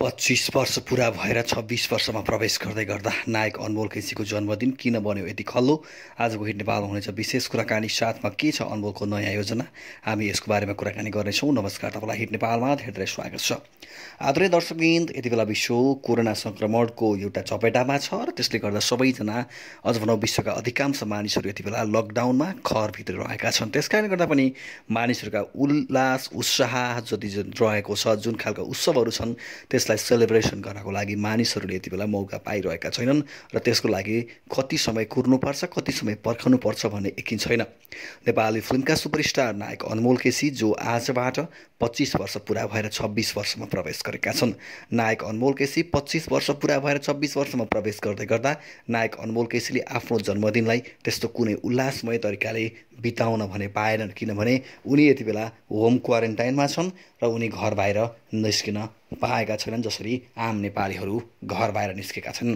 पच्चिस वर्ष पुरा भएर छब्बिस वर्षमा प्रवेश गर्दै गर्दा नायक अनमोल केसीको जन्मदिन किन बन्यो यति खल्लो आजको हिट नेपालमा हुनेछ विशेष कुराकानी साथमा के छ अनमोलको नयाँ योजना हामी यसको बारेमा कुराकानी गर्नेछौँ नमस्कार तपाईँलाई हिट नेपालमा धेरै धेरै स्वागत छ आदरणीय दर्शकविन्द यति बेला विश्व कोरोना सङ्क्रमणको एउटा चपेटामा छ र त्यसले गर्दा सबैजना अझ भनौँ विश्वका अधिकांश मानिसहरू यति बेला लकडाउनमा घरभित्र रहेका छन् त्यस कारणले गर्दा पनि मानिसहरूका उल्लास उत्साह जति रहेको छ जुन खालका उत्सवहरू छन् त्यस लाई सेलिब्रेसन गर्नको लागि मानिसहरूले यति बेला मौका पाइरहेका छैनन् र त्यसको लागि कति समय कुर्नुपर्छ कति समय पर्खनुपर्छ भन्ने यकिन छैन नेपाली फिल्मका सुपरस्टार नायक अनमोल केसी जो आजबाट पच्चिस वर्ष पुरा भएर छब्बिस वर्षमा प्रवेश गरेका छन् नायक अनमोल केसी पच्चिस वर्ष पुरा भएर छब्बिस वर्षमा प्रवेश गर्दै गर्दा नायक अनमोल केसीले आफ्नो जन्मदिनलाई त्यस्तो कुनै उल्लासमय तरिकाले बिताउन भने पाएनन् किनभने उनी यति बेला होम क्वारेन्टाइनमा छन् र उनी घर बाहिर निस्किन पाएका छैनन् जसरी आम नेपालीहरू घर बाहिर निस्केका छन्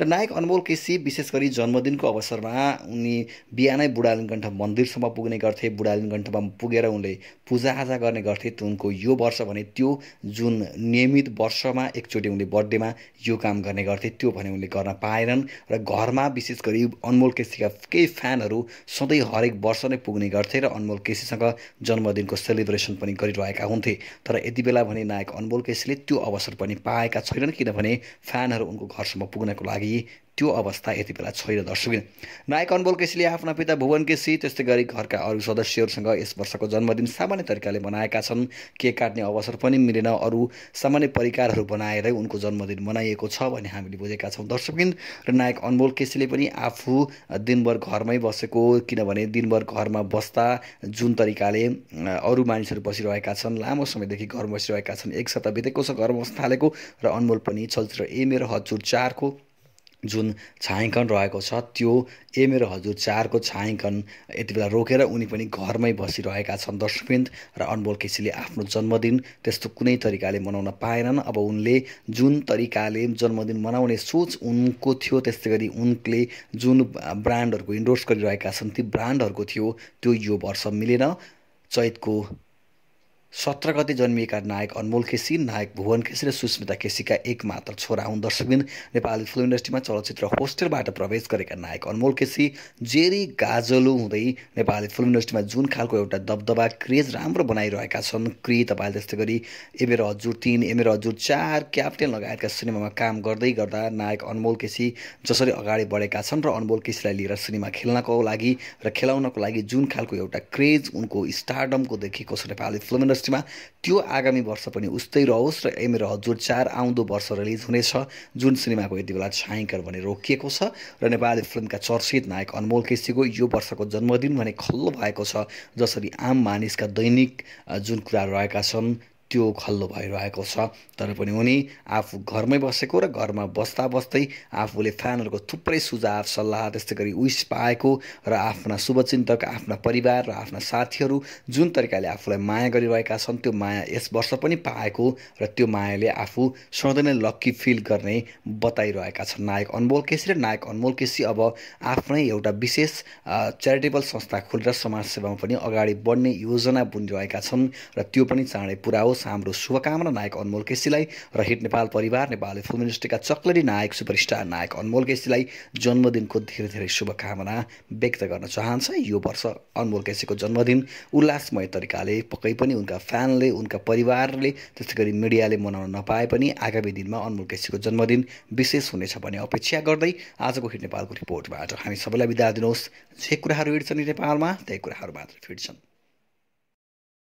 र नायक अनमोल केसी विशेष गरी जन्मदिनको अवसरमा उनी बिहानै बुढालिङ्गण्ठ मन्दिरसम्म पुग्ने गर्थे बुढालिङ्गण्ठमा पुगेर उनले पूजाआजा गर्ने गर्थे उनको यो वर्ष भने त्यो जुन नियमित वर्षमा एकचोटि उनले बर्थडेमा यो काम गर्ने गर्थे त्यो भने उनले गर्न पाएनन् र घरमा विशेष गरी अनमोल केसीका केही फ्यानहरू सधैँ हरेक वर्ष वर्ष नै पुग्ने गर्थे र अनमोल केसीसँग जन्मदिनको सेलिब्रेसन पनि गरिरहेका हुन्थे तर यति बेला भने नायक अनमोल केसीले त्यो अवसर पनि पाएका छैनन् किनभने फ्यानहरू उनको घरसम्म पुग्नको लागि त्यो अवस्था यति बेला छैन दर्शक नायक अनमोल केसीले आफ्ना पिता भुवन केसी त्यस्तै गरी घरका अरू सदस्यहरूसँग यस वर्षको जन्मदिन सामान्य तरिकाले मनाएका छन् केक काट्ने अवसर पनि मिलेन अरू सामान्य परिकारहरू बनाएरै उनको जन्मदिन मनाइएको छ भन्ने हामीले बुझेका छौँ दर्शकबिन र नायक अनमोल केसीले पनि आफू दिनभर घरमै बसेको किनभने दिनभर घरमा बस्दा जुन तरिकाले अरू मानिसहरू बसिरहेका छन् लामो समयदेखि घरमा बसिरहेका छन् एक सत्ता बितेको छ घरमा बस्न थालेको र अनमोल पनि चलचित्र ए मेरो हजुर चारको जुन छायाङ्कन रहेको छ त्यो ए मेरो हजुर चारको छायाङ्कन यति बेला रोकेर उनी पनि घरमै बसिरहेका छन् दर्शकबिन्द र अनबोल केसीले आफ्नो जन्मदिन त्यस्तो कुनै तरिकाले मनाउन पाएनन् अब उनले जुन तरिकाले जन्मदिन मनाउने सोच उनको थियो त्यस्तै गरी उनले जुन ब्रान्डहरूको इन्डोर्स गरिरहेका छन् ती ब्रान्डहरूको थियो त्यो यो वर्ष मिलेन चैतको सत्र गते जन्मिएका नायक अनमोल केसी नायक भुवन केसी र सुस्मिता केसीका एकमात्र छोरा हुन् दर्शकबिन नेपाली फिल्म इन्डस्ट्रीमा चलचित्र होस्टेलबाट प्रवेश गरेका नायक अनमोल केसी जेरी गाजलु हुँदै नेपाली फिल्म इन्डस्ट्रीमा जुन खालको एउटा दबदबा क्रेज राम्रो बनाइरहेका छन् क्रि तपाईँले त्यस्तै गरी एमेर हजुर तिन एमेर हजुर चार क्याप्टेन लगायतका सिनेमामा काम गर्दै गर्दा नायक अनमोल केसी जसरी अगाडि बढेका छन् र अनमोल केसीलाई लिएर सिनेमा खेल्नको लागि र खेलाउनको लागि जुन खालको एउटा क्रेज उनको स्टारडमको देखेको छ नेपाली फिल्म इन्डस्ट्री दृष्टिमा त्यो आगामी वर्ष पनि उस्तै रहोस् र एमएर हजुर चार आउँदो वर्ष रिलिज हुनेछ जुन सिनेमाको यति बेला छायाङ्कर भने रोकिएको छ र नेपाली फिल्मका चर्चित नायक अनमोल केसीको यो वर्षको जन्मदिन भने खल्लो भएको छ जसरी आम मानिसका दैनिक जुन कुरा रहेका छन् त्यो खल्लो भइरहेको छ तर पनि उनी आफू घरमै बसेको र घरमा बस्दा बस्दै आफूले फ्यानहरूको थुप्रै सुझाव सल्लाह त्यस्तै गरी उइस पाएको र आफ्ना शुभचिन्तक आफ्ना परिवार र आफ्ना साथीहरू जुन तरिकाले आफूलाई माया गरिरहेका छन् त्यो माया यस वर्ष पनि पाएको र त्यो मायाले आफू सधैँ नै लक्की फिल गर्ने बताइरहेका छन् नायक अनमोल केसी र नायक अनमोल केसी अब आफ्नै एउटा विशेष च्यारिटेबल संस्था खोलेर समाजसेवामा पनि अगाडि बढ्ने योजना बुनिरहेका छन् र त्यो पनि चाँडै पुरा होस् दिवस हाम्रो शुभकामना नायक अनमोल केसीलाई र हिट नेपाल परिवार नेपाली फिल्म इन्डस्ट्रीका चक्लरी नायक सुपरस्टार नायक अनमोल केसीलाई जन्मदिनको धेरै धेरै शुभकामना व्यक्त गर्न चाहन्छ यो वर्ष अनमोल केसीको जन्मदिन उल्लासमय तरिकाले पक्कै पनि उनका फ्यानले उनका परिवारले त्यस्तै गरी मिडियाले मनाउन नपाए पनि आगामी दिनमा अनमोल केसीको जन्मदिन विशेष हुनेछ भन्ने अपेक्षा गर्दै आजको हिट नेपालको रिपोर्टबाट हामी सबैलाई बिदा दिनुहोस् जे कुराहरू हिँड्छन् नेपालमा त्यही कुराहरू मात्र फिट्छन्